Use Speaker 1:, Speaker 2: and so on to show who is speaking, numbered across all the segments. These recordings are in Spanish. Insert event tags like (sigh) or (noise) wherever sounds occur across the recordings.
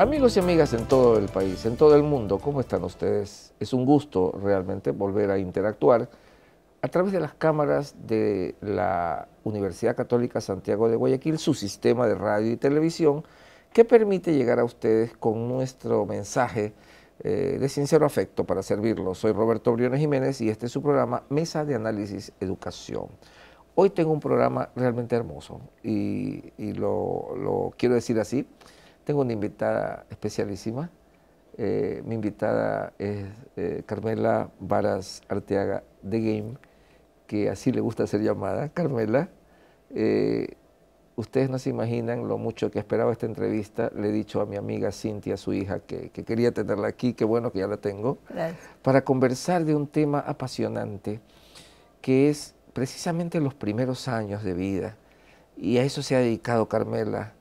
Speaker 1: Amigos y amigas en todo el país, en todo el mundo, ¿cómo están ustedes? Es un gusto realmente volver a interactuar a través de las cámaras de la Universidad Católica Santiago de Guayaquil, su sistema de radio y televisión, que permite llegar a ustedes con nuestro mensaje eh, de sincero afecto para servirlo. Soy Roberto Briones Jiménez y este es su programa Mesa de Análisis Educación. Hoy tengo un programa realmente hermoso y, lo, lo quiero decir así tengo una invitada especialísima. Eh, mi invitada es eh, Carmela Varas Arteaga de Game, que así le gusta ser llamada. Carmela, eh, ustedes no se imaginan lo mucho que esperaba esta entrevista. Le he dicho a mi amiga Cintia, su hija, que, quería tenerla aquí, qué bueno que ya la tengo, para conversar de un tema apasionante, que es precisamente los primeros años de vida. Y a eso se ha dedicado Carmela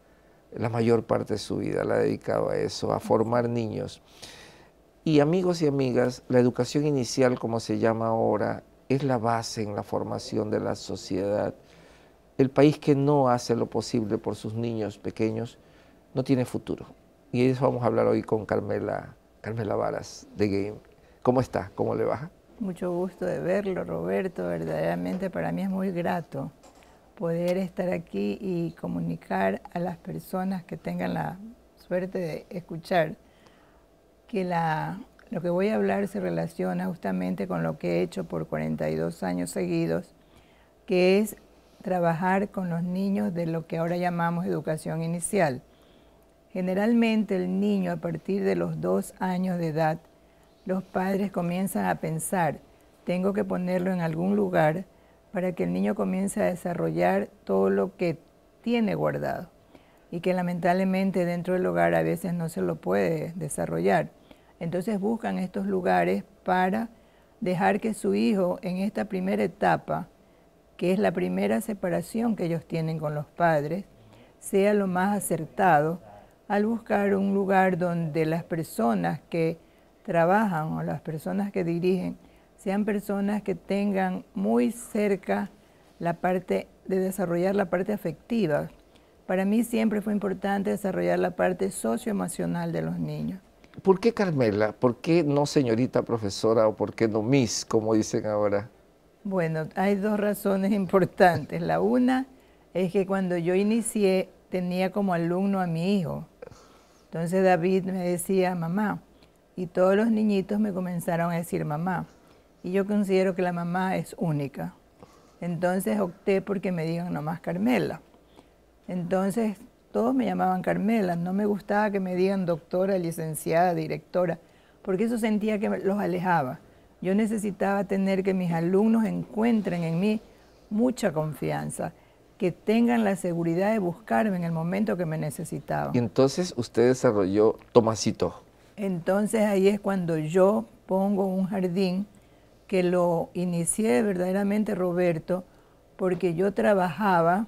Speaker 1: la mayor parte de su vida la ha dedicado a eso, a formar niños. Y amigos y amigas, la educación inicial, como se llama ahora, es la base en la formación de la sociedad. El país que no hace lo posible por sus niños pequeños no tiene futuro. Y eso vamos a hablar hoy con Carmela, Carmela Varas de Game. ¿Cómo está? ¿Cómo le va?
Speaker 2: Mucho gusto de verlo, Roberto. Verdaderamente para mí es muy grato poder estar aquí y comunicar a las personas que tengan la suerte de escuchar que lo que voy a hablar se relaciona justamente con lo que he hecho por 42 años seguidos, que es trabajar con los niños de lo que ahora llamamos educación inicial. Generalmente el niño a partir de los dos años de edad, los padres comienzan a pensar, tengo que ponerlo en algún lugar, para que el niño comience a desarrollar todo lo que tiene guardado y que lamentablemente dentro del hogar a veces no se lo puede desarrollar. Entonces buscan estos lugares para dejar que su hijo en esta primera etapa, que es la primera separación que ellos tienen con los padres, sea lo más acertado al buscar un lugar donde las personas que trabajan o las personas que dirigen sean personas que tengan muy cerca la parte de desarrollar la parte afectiva. Para mí siempre fue importante desarrollar la parte socioemocional de los niños. ¿Por qué Carmela?
Speaker 1: ¿Por qué no señorita profesora o por qué no Miss, como dicen ahora?
Speaker 2: Bueno, hay dos razones (laughs) importantes. La una es que cuando yo inicié tenía como alumno a mi hijo. Entonces David me decía mamá y todos los niñitos me comenzaron a decir mamá y yo considero que la mamá es única. Entonces opté porque me digan nomás Carmela. Entonces todos me llamaban Carmela, no me gustaba que me digan doctora, licenciada, directora, porque eso sentía que los alejaba. Yo necesitaba tener que mis alumnos encuentren en mí mucha confianza, que tengan la seguridad de buscarme en el momento que me necesitaban. Y
Speaker 1: entonces usted desarrolló Tomacito.
Speaker 2: Entonces ahí es cuando yo pongo un jardín que lo inicié verdaderamente Roberto, porque yo trabajaba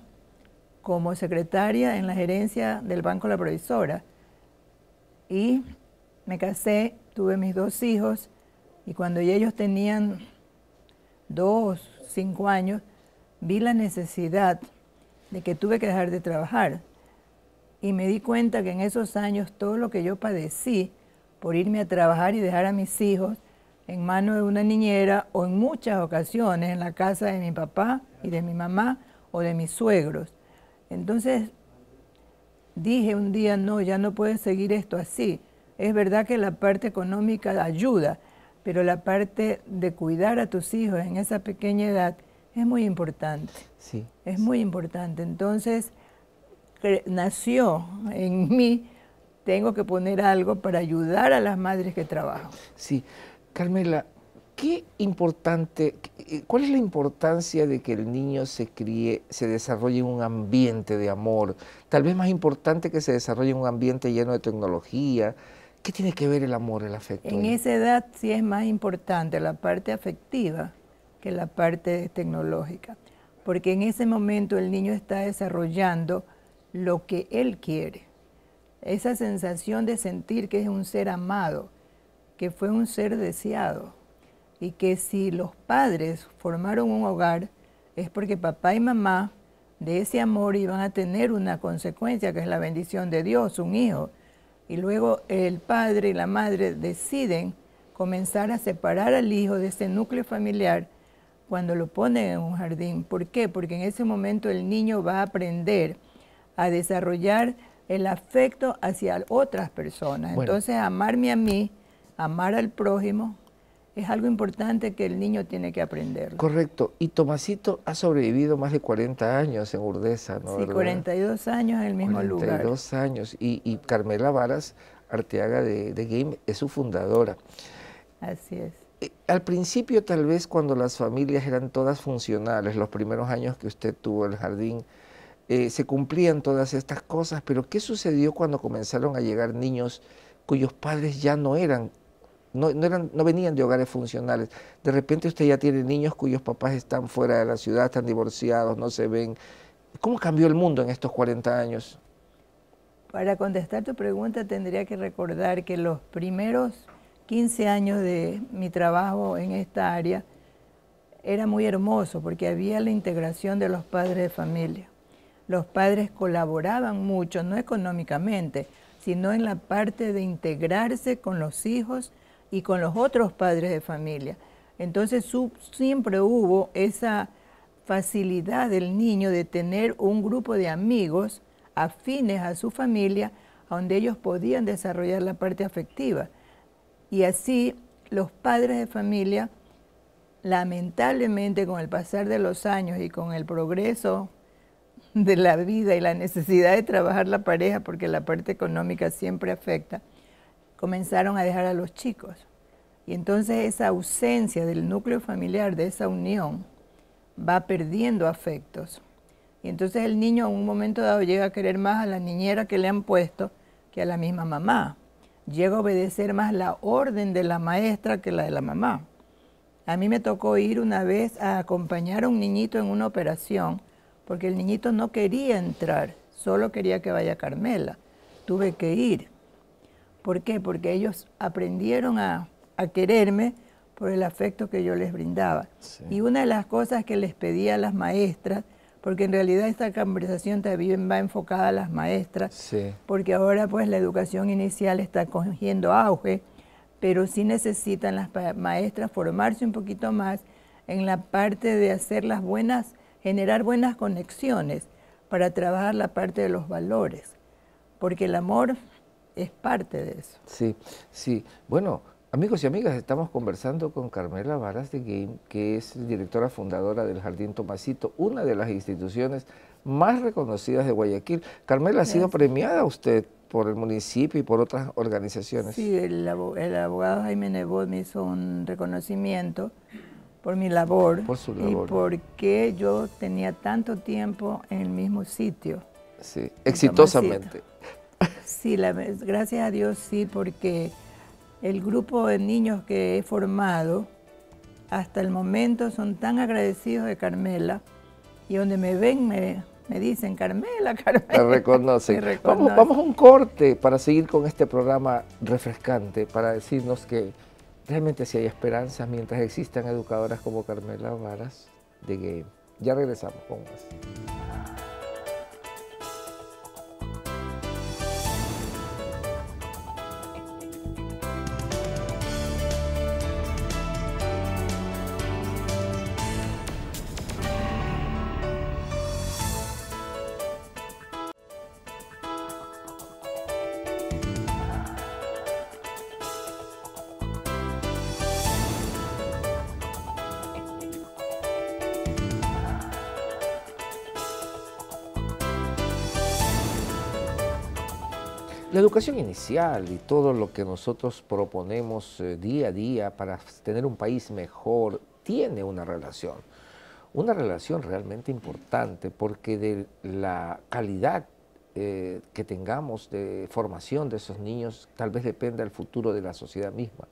Speaker 2: como secretaria en la gerencia del Banco La Provisora y me casé, tuve mis dos hijos y cuando ellos tenían dos, cinco años, vi la necesidad de que tuve que dejar de trabajar y me di cuenta que en esos años todo lo que yo padecí por irme a trabajar y dejar a mis hijos en manos de una niñera o en muchas ocasiones en la casa de mi papá y de mi mamá o de mis suegros. Entonces dije un día, no, ya no puedes seguir esto así. Es verdad que la parte económica ayuda, pero la parte de cuidar a tus hijos en esa pequeña edad es muy importante. Sí. Es muy importante. Entonces nació en mí, tengo que poner algo para ayudar a las madres que trabajan.
Speaker 1: Sí. Carmela, ¿qué importante, eh, cuál es la importancia de que el niño se críe, se desarrolle en un ambiente de amor? Tal vez más importante que se desarrolle en un ambiente lleno de tecnología. ¿Qué tiene que ver el amor, el afecto? En esa
Speaker 2: edad sí es más importante la parte afectiva que la parte tecnológica, porque en ese momento el niño está desarrollando lo que él quiere, esa sensación de sentir que es un ser amado, que fue un ser deseado y que si los padres formaron un hogar es porque papá y mamá de ese amor iban a tener una consecuencia que es la bendición de Dios, un hijo. Y luego el padre y la madre deciden comenzar a separar al hijo de ese núcleo familiar cuando lo ponen en un jardín. ¿Por qué? Porque en ese momento el niño va a aprender a desarrollar el afecto hacia otras personas. Entonces, amarme a mí amar al prójimo, es algo importante que el niño tiene que aprender.
Speaker 1: Correcto. Y Tomasito ha sobrevivido más de 40 años en Urdesa, ¿no? Sí, 42
Speaker 2: años en el mismo lugar. 42
Speaker 1: años. Y, Carmela Varas Arteaga de, de, Game es su fundadora. Así es. Eh, al principio, tal vez cuando las familias eran todas funcionales, los primeros años que usted tuvo el jardín, eh, se cumplían todas estas cosas, pero ¿qué sucedió cuando comenzaron a llegar niños cuyos padres ya no eran no, venían de hogares funcionales. De repente usted ya tiene niños cuyos papás están fuera de la ciudad, están divorciados, no se ven. ¿Cómo cambió el mundo en estos 40 años?
Speaker 2: Para contestar tu pregunta tendría que recordar que los primeros 15 años de mi trabajo en esta área era muy hermoso porque había la integración de los padres de familia. Los padres colaboraban mucho, no económicamente, sino en la parte de integrarse con los hijos y con los otros padres de familia. Entonces siempre hubo esa facilidad del niño de tener un grupo de amigos afines a su familia, donde ellos podían desarrollar la parte afectiva. Y así los padres de familia, lamentablemente con el pasar de los años y con el progreso de la vida y la necesidad de trabajar la pareja, porque la parte económica siempre afecta, comenzaron a dejar a los chicos. Y entonces esa ausencia del núcleo familiar, de esa unión, va perdiendo afectos. Y entonces el niño en un momento dado llega a querer más a la niñera que le han puesto que a la misma mamá. Llega a obedecer más la orden de la maestra que la de la mamá. A mí me tocó ir una vez a acompañar a un niñito en una operación porque el niñito no quería entrar, solo quería que vaya Carmela. Tuve que ir. ¿Por qué? Porque ellos aprendieron a, quererme por el afecto que yo les brindaba. Y una de las cosas que les pedía a las maestras, porque en realidad esta conversación también va enfocada a las maestras, porque ahora pues la educación inicial está cogiendo auge, pero sí necesitan las maestras formarse un poquito más en la parte de hacer las buenas, generar buenas conexiones para trabajar la parte de los valores, porque el amor es parte de eso.
Speaker 1: Sí, sí. Bueno, amigos y amigas, estamos conversando con Carmela Varas de Game, que es directora fundadora del Jardín Tomasito, una de las instituciones más reconocidas de Guayaquil. Carmela, ha sido premiada usted por el municipio y por otras organizaciones. Sí,
Speaker 2: el, abogado Jaime Nebot me hizo un reconocimiento por mi labor, por su porque yo tenía tanto tiempo en el mismo sitio.
Speaker 1: Sí, exitosamente.
Speaker 2: Sí, gracias a Dios sí, porque el grupo de niños que he formado hasta el momento son tan agradecidos de Carmela y donde me ven me, dicen Carmela, Carmela.
Speaker 1: Me (laughs) reconocen. Vamos, a un corte para seguir con este programa refrescante, para decirnos que realmente si hay esperanzas mientras existan educadoras como Carmela Varas de Game. Ya regresamos con más. La educación inicial y todo lo que nosotros proponemos eh, día a día para tener un país mejor tiene una relación, una relación realmente importante porque de la calidad eh, que tengamos de formación de esos niños tal vez dependa el futuro de la sociedad misma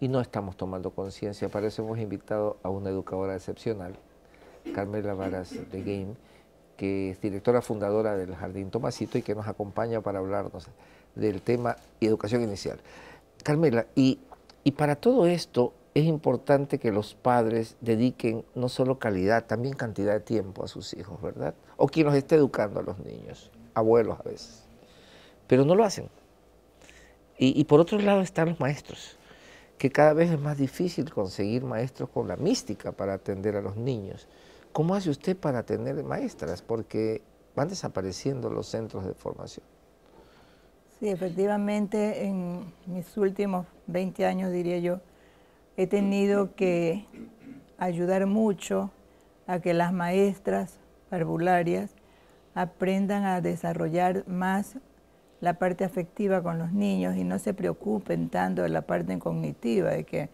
Speaker 1: y no estamos tomando conciencia. Para eso hemos invitado a una educadora excepcional, Carmela Varas de Game que es directora fundadora del Jardín Tomasito y que nos acompaña para hablarnos del tema educación inicial. Carmela, y, para todo esto es importante que los padres dediquen no solo calidad, también cantidad de tiempo a sus hijos, ¿verdad? O quien los esté educando a los niños, abuelos a veces. Pero no lo hacen. Y, y por otro lado están los maestros, que cada vez es más difícil conseguir maestros con la mística para atender a los niños. ¿Cómo hace usted para tener maestras? Porque van desapareciendo los centros de formación.
Speaker 2: Sí, efectivamente, en mis últimos 20 años, diría yo, he tenido que ayudar mucho a que las maestras parvularias aprendan a desarrollar más la parte afectiva con los niños y no se preocupen tanto de la parte cognitiva, de que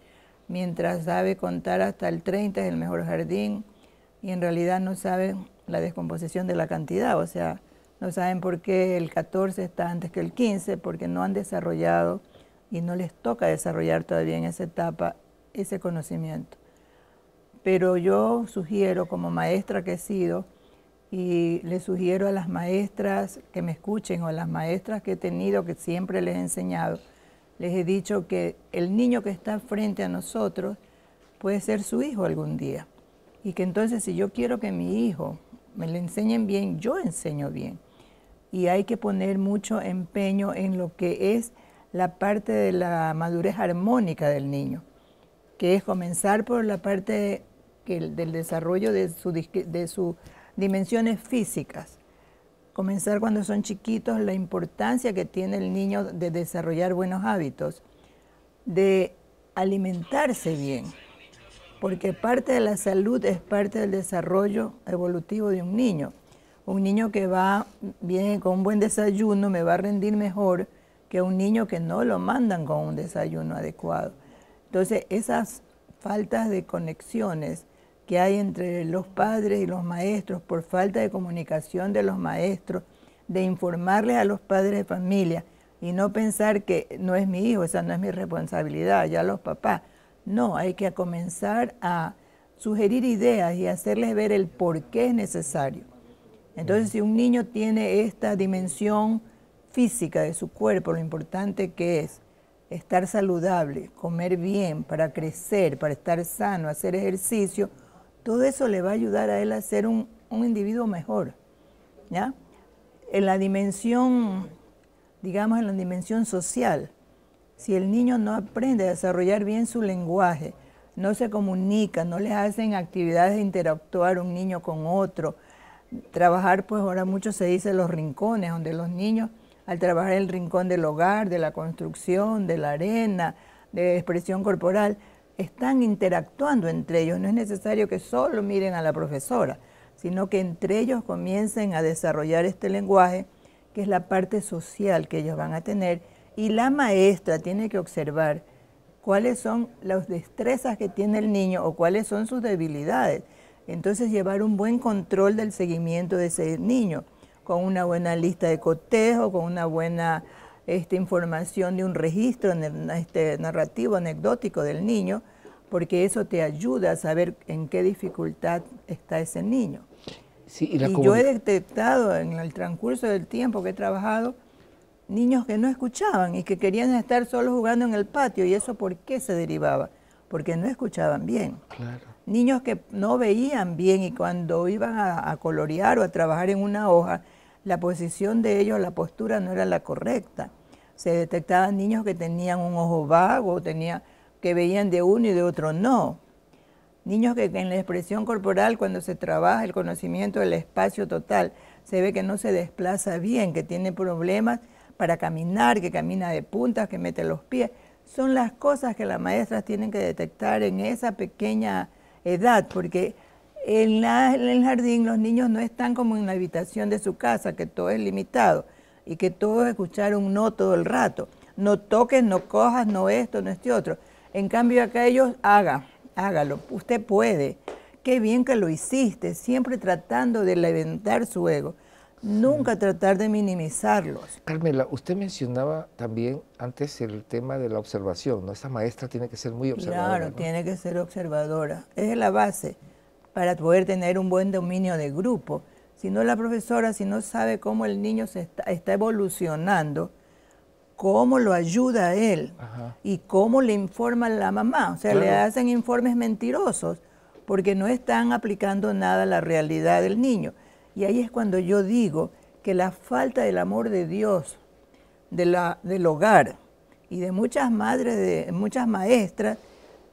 Speaker 2: mientras sabe contar hasta el 30 es el mejor jardín, y en realidad no saben la descomposición de la cantidad, o sea, no saben por qué el 14 está antes que el 15, porque no han desarrollado y no les toca desarrollar todavía en esa etapa ese conocimiento. Pero yo sugiero, como maestra que he sido, y le sugiero a las maestras que me escuchen o a las maestras que he tenido, que siempre les he enseñado, les he dicho que el niño que está frente a nosotros puede ser su hijo algún día. Y que entonces si yo quiero que mi hijo me le enseñen bien, yo enseño bien. Y hay que poner mucho empeño en lo que es la parte de la madurez armónica del niño, que es comenzar por la parte del desarrollo de, de sus dimensiones físicas. Comenzar cuando son chiquitos la importancia que tiene el niño de desarrollar buenos hábitos, de alimentarse bien porque parte de la salud es parte del desarrollo evolutivo de un niño. Un niño que va con un buen desayuno me va a rendir mejor que un niño que no lo mandan con un desayuno adecuado. Entonces, esas faltas de conexiones que hay entre los padres y los maestros por falta de comunicación de los maestros, de informarles a los padres de familia y no pensar que no es mi hijo, esa no es mi responsabilidad, ya los papás. No, hay que comenzar a sugerir ideas y hacerles ver el por qué es necesario. Entonces, si un niño tiene esta dimensión física de su cuerpo, lo importante que es estar saludable, comer bien, para crecer, para estar sano, hacer ejercicio, todo eso le va a ayudar a él a ser un, un individuo mejor. En la dimensión, digamos, en la dimensión social, si el niño no aprende a desarrollar bien su lenguaje, no se comunica, no le hacen actividades de interactuar un niño con otro, trabajar, pues ahora mucho se dice los rincones, donde los niños al trabajar el rincón del hogar, de la construcción, de la arena, de expresión corporal, están interactuando entre ellos. No es necesario que solo miren a la profesora, sino que entre ellos comiencen a desarrollar este lenguaje, que es la parte social que ellos van a tener y la maestra tiene que observar cuáles son las destrezas que tiene el niño o cuáles son sus debilidades. Entonces llevar un buen control del seguimiento de ese niño, con una buena lista de cotejo, con una buena este, información de un registro este, narrativo, anecdótico del niño, porque eso te ayuda a saber en qué dificultad está ese niño. y yo he detectado en el transcurso del tiempo que he trabajado niños que no escuchaban y que querían estar solos jugando en el patio. ¿Y eso por qué se derivaba? Porque no escuchaban bien. Niños que no veían bien y cuando iban a, colorear o a trabajar en una hoja, la posición de ellos, la postura no era la correcta. Se detectaban niños que tenían un ojo vago, tenía, que veían de uno y de otro no. Niños que en la expresión corporal, cuando se trabaja el conocimiento del espacio total, se ve que no se desplaza bien, que tiene problemas para caminar, que camina de puntas, que mete los pies. Son las cosas que las maestras tienen que detectar en esa pequeña edad, porque en, el jardín los niños no están como en la habitación de su casa, que todo es limitado y que todos escucharon no todo el rato. No toques, no cojas, no esto, no este otro. En cambio acá ellos, haga, hágalo, usted puede. Qué bien que lo hiciste, siempre tratando de levantar su ego nunca tratar de minimizarlos.
Speaker 1: Carmela, usted mencionaba también antes el tema de la observación, ¿no? Esa maestra tiene que ser muy observadora. Claro,
Speaker 2: tiene que ser observadora. es la base para poder tener un buen dominio de grupo. Si no la profesora, si no sabe cómo el niño se está, evolucionando, cómo lo ayuda a él y cómo le informa la mamá. O sea, le hacen informes mentirosos porque no están aplicando nada a la realidad del niño. Y ahí es cuando yo digo que la falta del amor de Dios, de la, del hogar y de muchas madres, de muchas maestras,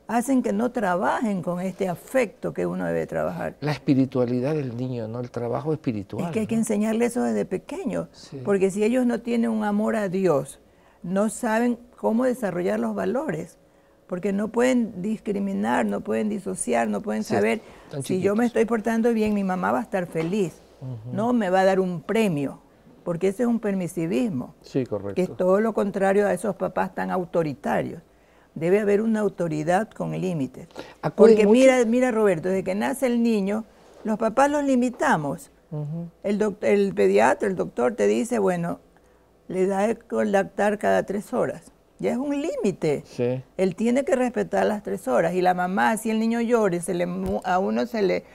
Speaker 2: hacen que no trabajen con este afecto que uno debe trabajar. La espiritualidad
Speaker 1: del niño, ¿no? El trabajo espiritual. Es que hay
Speaker 2: que enseñarle eso desde pequeño, porque si ellos no tienen un amor a Dios, no saben cómo desarrollar los valores, porque no pueden discriminar, no pueden disociar, no pueden saber si yo me estoy portando bien, mi mamá va a estar feliz no me va a dar un premio, porque ese es un permisivismo, sí, correcto. que es todo lo contrario a esos papás tan autoritarios. Debe haber una autoridad con límites. Porque mira, mira Roberto, desde que nace el niño, los papás los limitamos. el, el pediatra, el doctor te dice, bueno, le da el lactar cada tres horas. Ya es un límite. Él tiene que respetar las tres horas. Y la mamá, si el niño llore, se le, a uno se le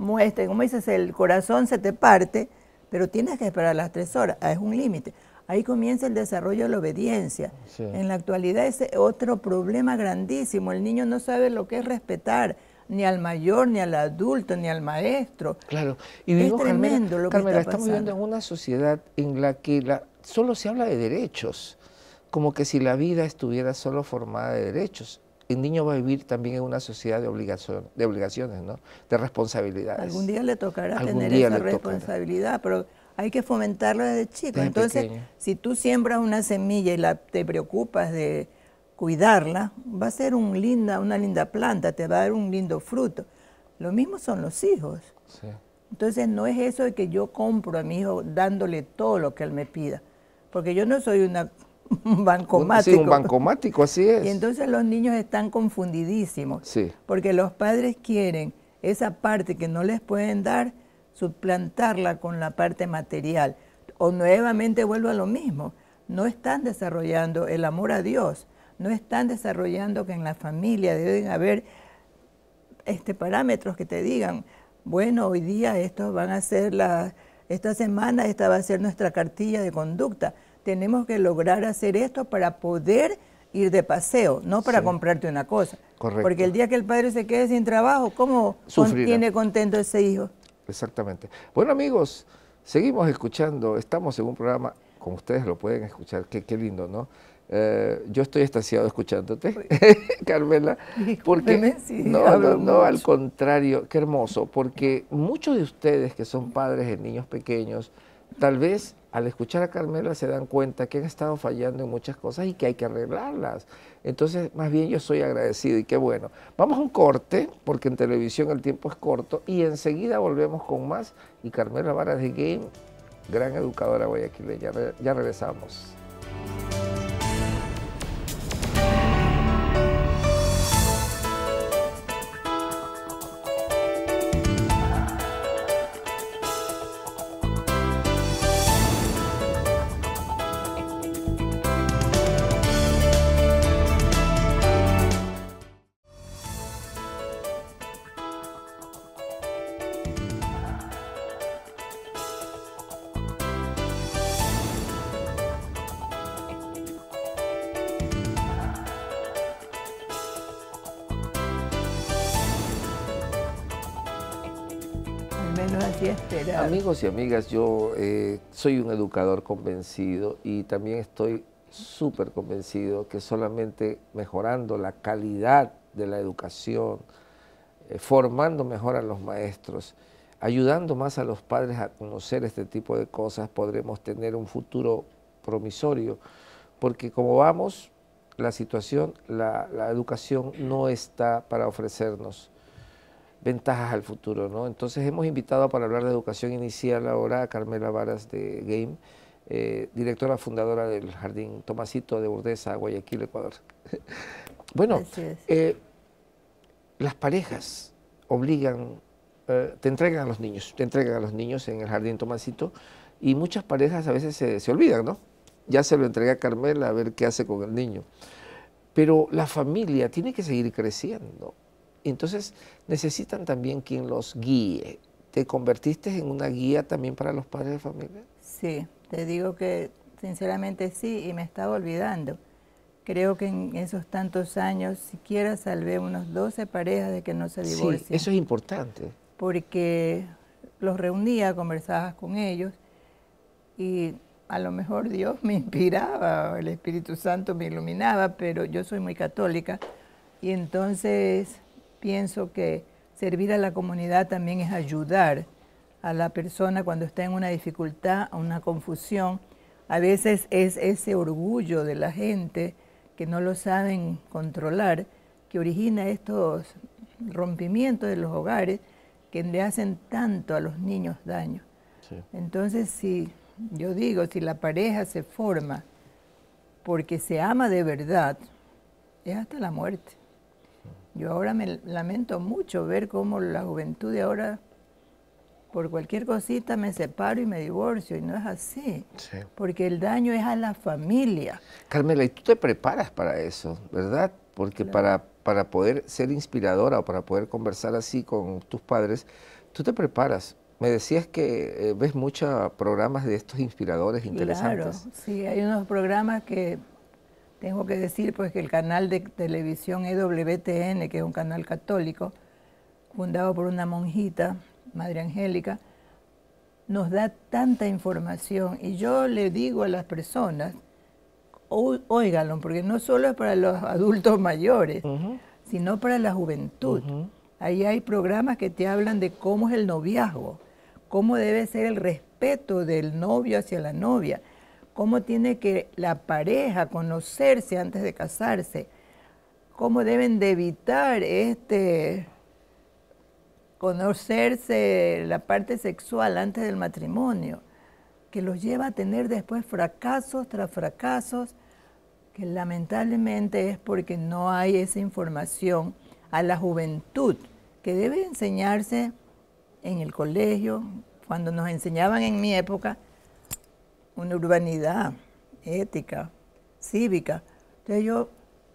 Speaker 2: muestre, como dices, el corazón se te parte, pero tienes que esperar las tres horas, ah, es un límite. Ahí comienza el desarrollo de la obediencia. En la actualidad es otro problema grandísimo. El niño no sabe lo que es respetar, ni al mayor, ni al adulto, ni al maestro. Claro, y es tremendo lo que está estamos viviendo en
Speaker 1: una sociedad en la que solo se habla de derechos, como que si la vida estuviera solo formada de derechos el niño va a vivir también en una sociedad de, obligación, de obligaciones, ¿no? de responsabilidades. Algún
Speaker 2: día le tocará tener esa responsabilidad, pero hay que fomentarlo desde chico. Entonces, si tú siembras una semilla y la, te preocupas de cuidarla, va a ser un linda, una linda planta, te va a dar un lindo fruto. Lo mismo son los hijos. Entonces, no es eso de que yo compro a mi hijo dándole todo lo que él me pida, porque yo no soy una (laughs) bancomático. Sí, un bancomático, así es. Y entonces los niños están confundidísimos. Porque los padres quieren esa parte que no les pueden dar, suplantarla con la parte material. O nuevamente vuelvo a lo mismo. No están desarrollando el amor a Dios. No están desarrollando que en la familia deben haber este, parámetros que te digan, bueno, hoy día estos van a ser la, esta semana esta va a ser nuestra cartilla de conducta tenemos que lograr hacer esto para poder ir de paseo, no para comprarte una cosa. Porque el día que el padre se quede sin trabajo, ¿cómo mantiene tiene contento ese hijo?
Speaker 1: Exactamente. Bueno, amigos, seguimos escuchando, estamos en un programa, como ustedes lo pueden escuchar, qué, lindo, ¿no? Eh, yo estoy estaciado escuchándote, (laughs) Carmela, porque no, no, no al contrario, qué hermoso, porque muchos de ustedes que son padres de niños pequeños, Tal vez al escuchar a Carmela se dan cuenta que han estado fallando en muchas cosas y que hay que arreglarlas. Entonces, más bien yo soy agradecido y qué bueno. Vamos a un corte, porque en televisión el tiempo es corto, y enseguida volvemos con más. Y Carmela Vara de Game, gran educadora guayaquileña. Ya regresamos. Amigos y amigas, yo eh, soy un educador convencido y también estoy súper convencido que solamente mejorando la calidad de la educación, eh, formando mejor a los maestros, ayudando más a los padres a conocer este tipo de cosas, podremos tener un futuro promisorio, porque como vamos, la situación, la educación no está para ofrecernos ventajas al futuro. ¿no? Entonces hemos invitado para hablar de educación inicial ahora a Carmela Varas de GAME, eh, directora fundadora del Jardín Tomasito de Urdesa, Guayaquil, Ecuador. (laughs) bueno, eh, las parejas obligan, eh, te entregan a los niños, te entregan a los niños en el Jardín Tomasito y muchas parejas a veces se, olvidan, ¿no? Ya se lo entregué a Carmela a ver qué hace con el niño. Pero la familia tiene que seguir creciendo entonces necesitan también quien los guíe. ¿Te convertiste en una guía también para los padres de familia?
Speaker 2: Sí, te digo que sinceramente sí, y me estaba olvidando. Creo que en esos tantos años siquiera salvé unos 12 parejas de que no se divorcien. Sí, eso
Speaker 1: es importante.
Speaker 2: Porque los reunía, conversaba con ellos y a lo mejor Dios me inspiraba, el Espíritu Santo me iluminaba, pero yo soy muy católica y entonces pienso que servir a la comunidad también es ayudar a la persona cuando está en una dificultad, a una confusión. A veces es ese orgullo de la gente que no lo saben controlar que origina estos rompimientos de los hogares que le hacen tanto a los niños daño. Entonces, si yo digo, si la pareja se forma porque se ama de verdad, es hasta la muerte. Yo ahora me lamento mucho ver cómo la juventud de ahora, por cualquier cosita, me separo y me divorcio, y no es así. Porque el daño es a la familia.
Speaker 1: Carmela, y tú te preparas para eso, ¿verdad? Porque para, para poder ser inspiradora o para poder conversar así con tus padres, tú te preparas. Me decías que eh, ves muchos programas de estos inspiradores interesantes. Claro,
Speaker 2: sí, hay unos programas que tengo que decir pues que el canal de televisión EWTN, que es un canal católico, fundado por una monjita, Madre Angélica, nos da tanta información y yo le digo a las personas, óiganlo, porque no solo es para los adultos mayores, sino para la juventud. Ahí hay programas que te hablan de cómo es el noviazgo, cómo debe ser el respeto del novio hacia la novia, cómo tiene que la pareja conocerse antes de casarse, cómo deben de evitar este conocerse la parte sexual antes del matrimonio, que los lleva a tener después fracasos tras fracasos, que lamentablemente es porque no hay esa información a la juventud que debe enseñarse en el colegio, cuando nos enseñaban en mi época, una urbanidad ética, cívica. Entonces yo,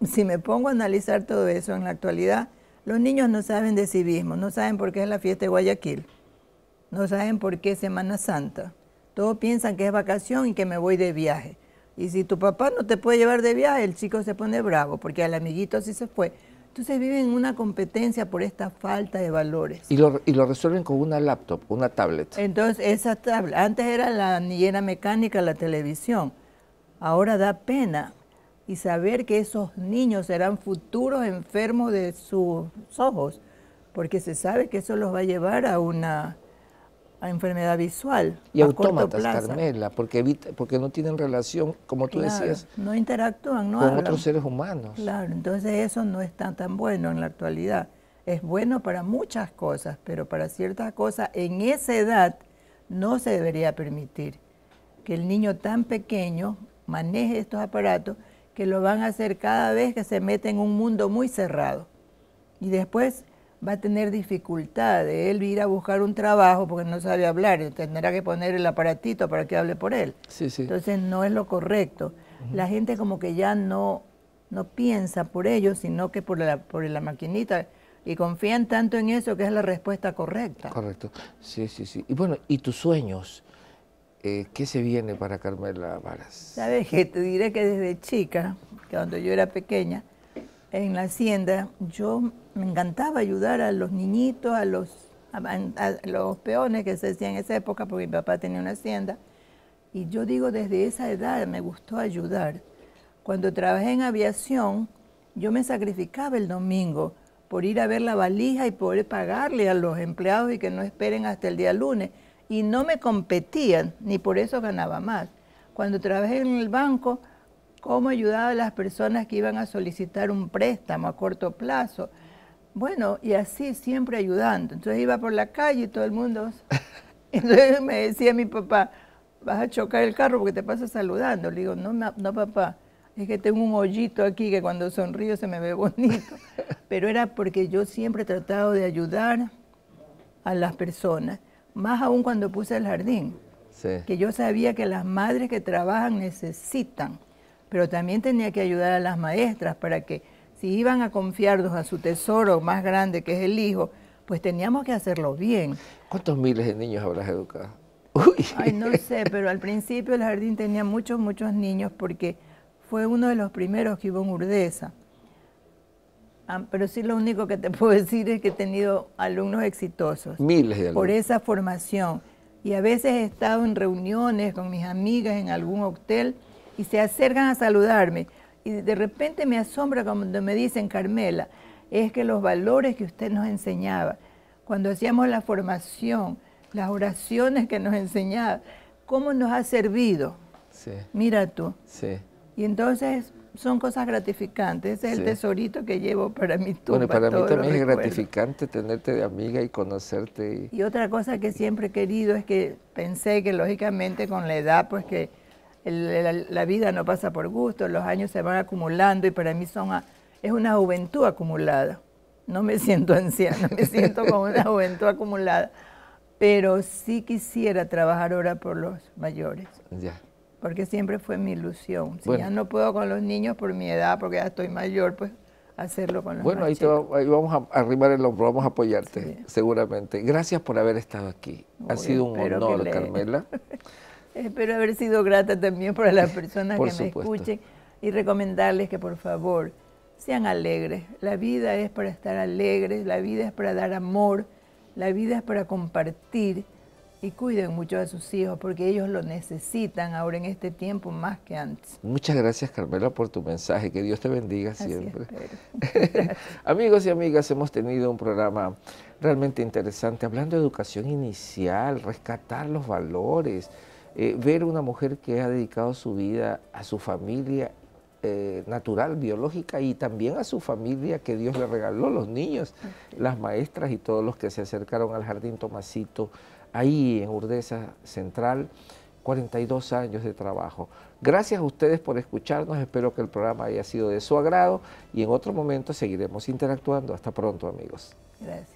Speaker 2: si me pongo a analizar todo eso en la actualidad, los niños no saben de civismo, no saben por qué es la fiesta de Guayaquil, no saben por qué es Semana Santa. Todos piensan que es vacación y que me voy de viaje. Y si tu papá no te puede llevar de viaje, el chico se pone bravo, porque al amiguito sí se fue. Entonces viven una competencia por esta falta de valores.
Speaker 1: Y lo, resuelven con una laptop, una tablet.
Speaker 2: Entonces, esa tablet, antes era la niñera mecánica, la televisión. Ahora da pena y saber que esos niños serán futuros enfermos de sus ojos, porque se sabe que eso los va a llevar a una a enfermedad visual. Y autómatas, Carmela,
Speaker 1: porque, evita, porque no tienen
Speaker 2: relación, como tú decías, no interactúan, con otros seres humanos. Claro, entonces eso no es tan, tan bueno en la actualidad. Es bueno para muchas cosas, pero para ciertas cosas en esa edad no se debería permitir que el niño tan pequeño maneje estos aparatos que lo van a hacer cada vez que se mete en un mundo muy cerrado. Y después va a tener dificultad de Él ir a buscar un trabajo porque no sabe hablar, tendrá que poner el aparatito para que hable por él. Entonces no es lo correcto. La gente como que ya no, no piensa por ellos, sino que por la, por la maquinita. Y confían tanto en eso que es la respuesta correcta.
Speaker 1: Correcto. Sí, sí, sí. Y bueno, ¿y tus sueños? Eh, ¿Qué se viene para Carmela Varas?
Speaker 2: Sabes que te diré que desde chica, cuando yo era pequeña, en la hacienda, yo me encantaba ayudar a los niñitos, a los, peones que se hacían en esa época, porque mi papá tenía una hacienda. Y yo digo, desde esa edad me gustó ayudar. Cuando trabajé en aviación, yo me sacrificaba el domingo por ir a ver la valija y poder pagarle a los empleados y que no esperen hasta el día lunes. Y no me competían, ni por eso ganaba más. Cuando trabajé en el banco, cómo ayudaba a las personas que iban a solicitar un préstamo a corto plazo. Bueno, y así siempre ayudando. Entonces iba por la calle y todo el mundo... (laughs) Entonces me decía mi papá, vas a chocar el carro porque te pasas saludando. Le digo, no, no papá, es que tengo un hoyito aquí que cuando sonrío se me ve bonito. (laughs) Pero era porque yo siempre he tratado de ayudar a las personas, más aún cuando puse el jardín. Que yo sabía que las madres que trabajan necesitan pero también tenía que ayudar a las maestras para que si iban a confiarnos a su tesoro más grande que es el hijo, pues teníamos que hacerlo bien.
Speaker 1: ¿Cuántos miles de niños habrás educado?
Speaker 2: Ay, no sé, pero al principio el jardín tenía muchos, muchos niños porque fue uno de los primeros que hubo en Urdesa. Ah, pero sí lo único que te (laughs) puedo decir es que he tenido alumnos exitosos. Miles de alumnos. Por esa formación. Y a veces he estado en reuniones con mis amigas en algún hotel y se acercan a saludarme. Y de repente me asombra cuando me dicen, Carmela, es que los valores que usted nos enseñaba, cuando hacíamos la formación, las oraciones que nos enseñaba, cómo nos ha servido. Sí. Mira tú. Sí. Y entonces son cosas gratificantes. Ese es el tesorito que llevo para mi tumba. Bueno, para mí también es gratificante
Speaker 1: tenerte de amiga y conocerte.
Speaker 2: y... otra cosa que siempre he querido es que pensé que lógicamente con la edad, pues que la, vida no pasa por gusto, los años se van acumulando y para mí son es una juventud acumulada. No me siento anciana, (laughs) me siento como una juventud acumulada. Pero sí quisiera trabajar ahora por los mayores. Porque siempre fue mi ilusión. Si ya no puedo con los niños por mi edad, porque ya estoy mayor, pues hacerlo con los Bueno, ahí,
Speaker 1: vamos a arrimar el hombro, vamos a apoyarte, seguramente. Gracias por haber estado aquí. ha sido un honor, Carmela. (laughs)
Speaker 2: Espero haber sido grata también para las personas (laughs) que me escuchen y recomendarles que por favor sean alegres. La vida es para estar alegres, la vida es para dar amor, la vida es para compartir y cuiden mucho a sus hijos porque ellos lo necesitan ahora en este tiempo más que antes.
Speaker 1: Muchas gracias Carmela por tu mensaje, que Dios te bendiga siempre. (laughs) Amigos y amigas, hemos tenido un programa realmente interesante hablando de educación inicial, rescatar los valores. Eh, ver una mujer que ha dedicado su vida a su familia eh, natural, biológica y también a su familia que Dios le regaló, los niños, las maestras y todos los que se acercaron al Jardín Tomasito, ahí en Urdesa Central. 42 años de trabajo. Gracias a ustedes por escucharnos, espero que el programa haya sido de su agrado y en otro momento seguiremos interactuando. Hasta pronto amigos.
Speaker 2: Gracias.